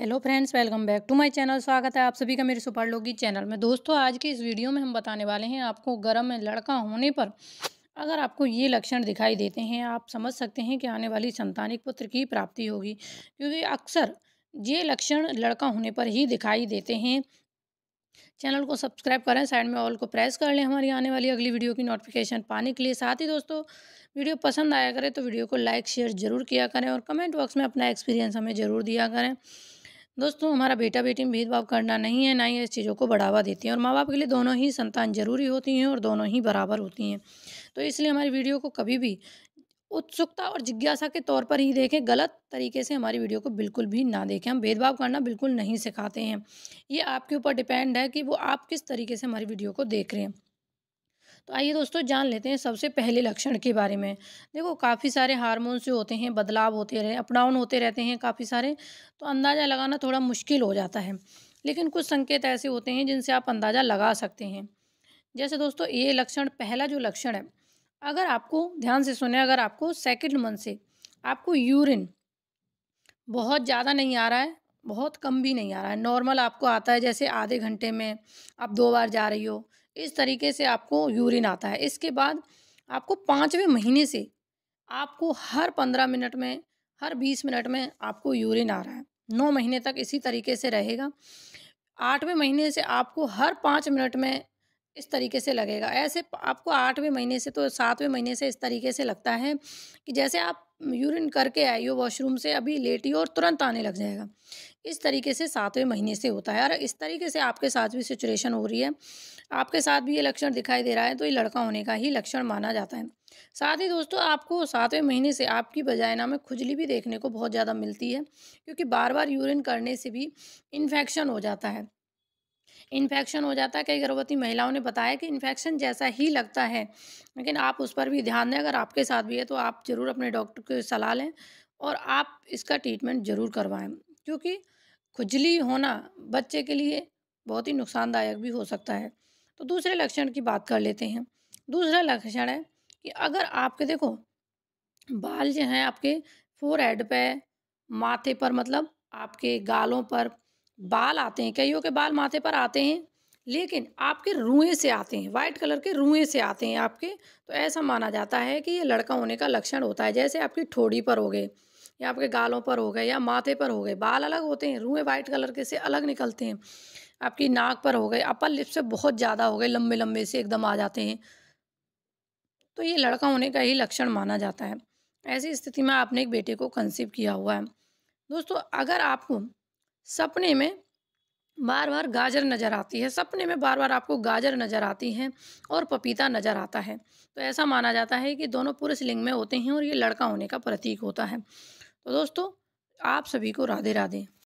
hello friends welcome back to my channel स्वागत है आप सभी का मेरे सुपर लोगी चैनल में दोस्तों आज के इस वीडियो में हम बताने वाले हैं आपको गर्म में लड़का होने पर अगर आपको ये लक्षण दिखाई देते हैं आप समझ सकते हैं कि आने वाली संतानिक पुत्र की प्राप्ति होगी क्योंकि अक्सर ये लक्षण लड़का होने पर ही दिखाई देते हैं चैनल को सब्सक्राइब करें साइड में ऑल को प्रेस कर लें हमारी आने वाली अगली वीडियो की नोटिफिकेशन पाने के लिए साथ ही दोस्तों वीडियो पसंद आया करें तो वीडियो को लाइक शेयर जरूर किया करें और कमेंट बॉक्स में अपना एक्सपीरियंस हमें ज़रूर दिया करें दोस्तों हमारा बेटा बेटी में भेदभाव करना नहीं है ना ही इस चीज़ों को बढ़ावा देती हैं और माँ बाप के लिए दोनों ही संतान जरूरी होती हैं और दोनों ही बराबर होती हैं तो इसलिए हमारी वीडियो को कभी भी उत्सुकता और जिज्ञासा के तौर पर ही देखें गलत तरीके से हमारी वीडियो को बिल्कुल भी ना देखें हम भेदभाव करना बिल्कुल नहीं सिखाते हैं ये आपके ऊपर डिपेंड है कि वो आप किस तरीके से हमारी वीडियो को देख रहे हैं तो आइए दोस्तों जान लेते हैं सबसे पहले लक्षण के बारे में देखो काफ़ी सारे हार्मोन्स जो होते हैं बदलाव होते रहे अपडाउन होते रहते हैं काफ़ी सारे तो अंदाज़ा लगाना थोड़ा मुश्किल हो जाता है लेकिन कुछ संकेत ऐसे होते हैं जिनसे आप अंदाज़ा लगा सकते हैं जैसे दोस्तों ये लक्षण पहला जो लक्षण है अगर आपको ध्यान से सुने अगर आपको सेकेंड मंथ से आपको यूरिन बहुत ज़्यादा नहीं आ रहा है बहुत कम भी नहीं आ रहा है नॉर्मल आपको आता है जैसे आधे घंटे में आप दो बार जा रही हो इस तरीके से आपको यूरिन आता है इसके बाद आपको पाँचवें महीने से आपको हर पंद्रह मिनट में हर बीस मिनट में आपको यूरिन आ रहा है नौ महीने तक इसी तरीके से रहेगा आठवें महीने से आपको हर पाँच मिनट में इस तरीके से लगेगा ऐसे आपको आठवें महीने से तो सातवें महीने से इस तरीके से लगता है कि जैसे आप यूरिन करके आई हो वॉशरूम से अभी लेटी हो और तुरंत आने लग जाएगा इस तरीके से सातवें महीने से होता है और इस तरीके से आपके साथ भी सिचुएशन हो रही है आपके साथ भी ये लक्षण दिखाई दे रहा है तो ये लड़का होने का ही लक्षण माना जाता है साथ ही दोस्तों आपको सातवें महीने से आपकी बजायना में खुजली भी देखने को बहुत ज़्यादा मिलती है क्योंकि बार बार यूरिन करने से भी इन्फेक्शन हो जाता है इन्फेक्शन हो जाता है कई गर्भवती महिलाओं ने बताया कि इन्फेक्शन जैसा ही लगता है लेकिन आप उस पर भी ध्यान दें अगर आपके साथ भी है तो आप ज़रूर अपने डॉक्टर को सलाह लें और आप इसका ट्रीटमेंट ज़रूर करवाएं क्योंकि खुजली होना बच्चे के लिए बहुत ही नुकसानदायक भी हो सकता है तो दूसरे लक्षण की बात कर लेते हैं दूसरा लक्षण है कि अगर आपके देखो बाल जो हैं आपके फोर हेड पे माथे पर मतलब आपके गालों पर बाल आते हैं कईयों के बाल माथे पर आते हैं लेकिन आपके रुएँ से आते हैं वाइट कलर के रुएँ से आते हैं आपके तो ऐसा माना जाता है कि ये लड़का होने का लक्षण होता है जैसे आपकी ठोड़ी पर हो गए या आपके गालों पर हो गए या माथे पर हो गए बाल अलग होते हैं रुएँ वाइट कलर के से अलग निकलते हैं आपकी नाक पर हो गए अपर लिप से बहुत ज़्यादा हो गए लंबे लंबे से एकदम आ जाते हैं तो ये लड़का होने का ही लक्षण माना जाता है ऐसी स्थिति में आपने एक बेटे को कंसीव किया हुआ है दोस्तों अगर आपको सपने में बार बार गाजर नज़र आती है सपने में बार बार आपको गाजर नज़र आती है और पपीता नज़र आता है तो ऐसा माना जाता है कि दोनों पुरुष लिंग में होते हैं और ये लड़का होने का प्रतीक होता है तो दोस्तों आप सभी को राधे राधे